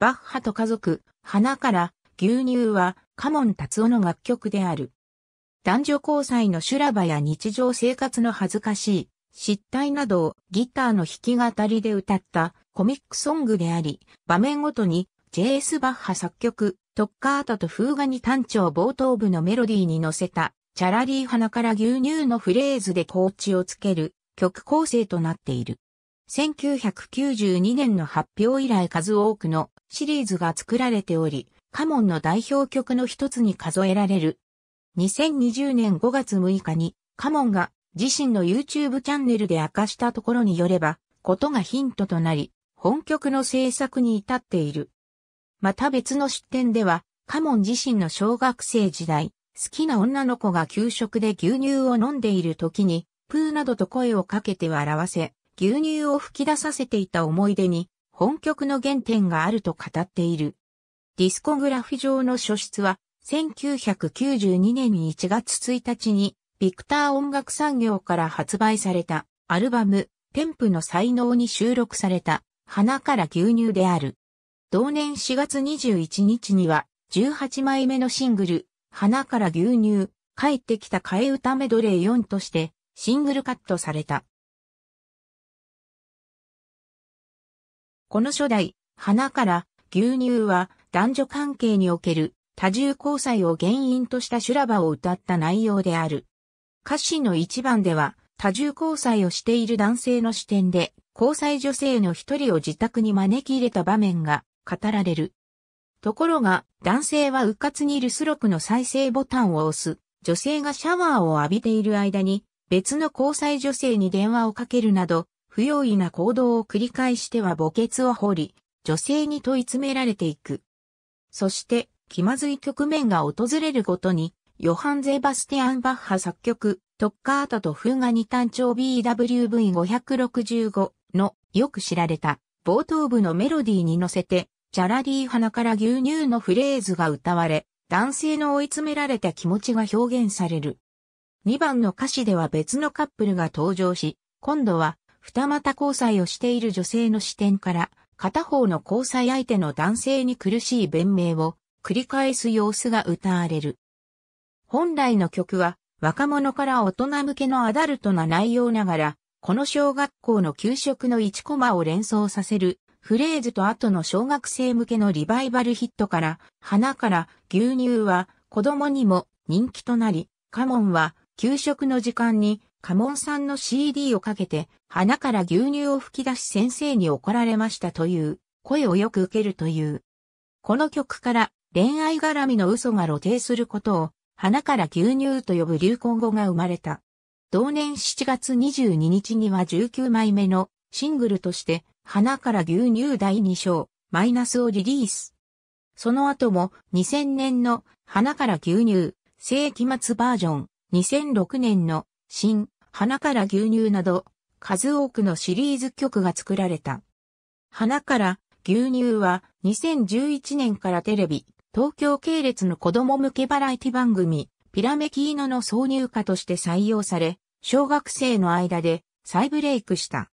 バッハと家族、花から牛乳はカモン達夫の楽曲である。男女交際の修羅場や日常生活の恥ずかしい失態などをギターの弾き語りで歌ったコミックソングであり、場面ごとに J.S. バッハ作曲、トッカータと風画に単調冒頭部のメロディーに乗せた、チャラリー花から牛乳のフレーズで高知をつける曲構成となっている。1992年の発表以来数多くのシリーズが作られており、カモンの代表曲の一つに数えられる。2020年5月6日にカモンが自身の YouTube チャンネルで明かしたところによれば、ことがヒントとなり、本曲の制作に至っている。また別の出典では、カモン自身の小学生時代、好きな女の子が給食で牛乳を飲んでいる時に、プーなどと声をかけて笑わせ、牛乳を吹き出させていた思い出に、本曲の原点があると語っている。ディスコグラフ上の書出は、1992年1月1日に、ビクター音楽産業から発売されたアルバム、テンプの才能に収録された、花から牛乳である。同年4月21日には、18枚目のシングル、花から牛乳、帰ってきた替え歌メドレー4として、シングルカットされた。この初代、花から牛乳は男女関係における多重交際を原因とした修羅場を歌った内容である。歌詞の一番では多重交際をしている男性の視点で交際女性の一人を自宅に招き入れた場面が語られる。ところが男性は迂闊にスロクの再生ボタンを押す。女性がシャワーを浴びている間に別の交際女性に電話をかけるなど不用意な行動を繰り返しては墓穴を掘り、女性に問い詰められていく。そして、気まずい局面が訪れるごとに、ヨハン・ゼバスティアン・バッハ作曲、トッカータとフーガニ単調 BWV565 のよく知られた冒頭部のメロディーに乗せて、チャラディー鼻から牛乳のフレーズが歌われ、男性の追い詰められた気持ちが表現される。2番の歌詞では別のカップルが登場し、今度は二股交際をしている女性の視点から、片方の交際相手の男性に苦しい弁明を繰り返す様子が歌われる。本来の曲は、若者から大人向けのアダルトな内容ながら、この小学校の給食の1コマを連想させるフレーズと後の小学生向けのリバイバルヒットから、花から牛乳は子供にも人気となり、カモンは給食の時間にカモンさんの CD をかけて、鼻から牛乳を吹き出し先生に怒られましたという、声をよく受けるという。この曲から恋愛絡みの嘘が露呈することを、花から牛乳と呼ぶ流行語が生まれた。同年7月22日には19枚目のシングルとして、花から牛乳第2章、マイナスをリリース。その後も2000年の花から牛乳、世紀末バージョン、2006年の新、花から牛乳など、数多くのシリーズ曲が作られた。花から牛乳は2011年からテレビ、東京系列の子供向けバラエティ番組、ピラメキーノの挿入歌として採用され、小学生の間で再ブレイクした。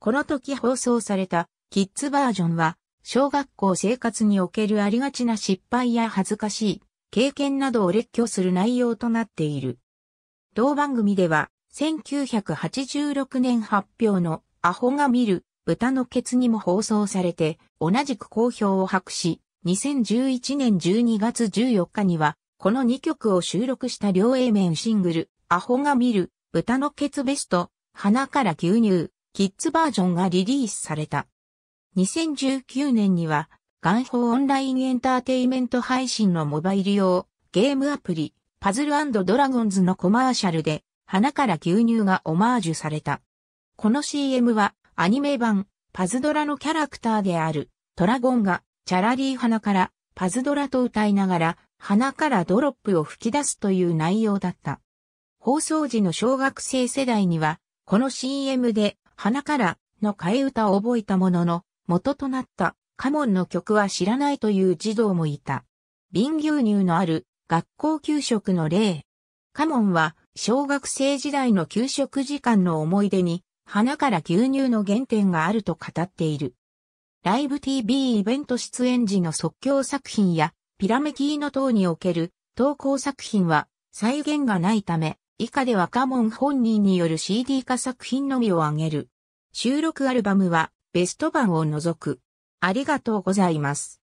この時放送されたキッズバージョンは、小学校生活におけるありがちな失敗や恥ずかしい経験などを列挙する内容となっている。同番組では、1986年発表のアホが見る豚のケツにも放送されて、同じく好評を博し、2011年12月14日には、この2曲を収録した両 A 面シングル、アホが見る豚のケツベスト、花から牛乳、キッズバージョンがリリースされた。2019年には、元宝オンラインエンターテイメント配信のモバイル用ゲームアプリ、パズルドラゴンズのコマーシャルで、花から牛乳がオマージュされた。この CM は、アニメ版、パズドラのキャラクターである、トラゴンが、チャラリー花から、パズドラと歌いながら、花からドロップを吹き出すという内容だった。放送時の小学生世代には、この CM で、花からの替え歌を覚えたものの、元となった、カモンの曲は知らないという児童もいた。瓶牛乳のある学校給食の例。カモンは、小学生時代の給食時間の思い出に、花から牛乳の原点があると語っている。ライブ TV イベント出演時の即興作品や、ピラメキーノ等における投稿作品は、再現がないため、以下ではカモン本人による CD 化作品のみを挙げる。収録アルバムは、ベスト版を除く。ありがとうございます。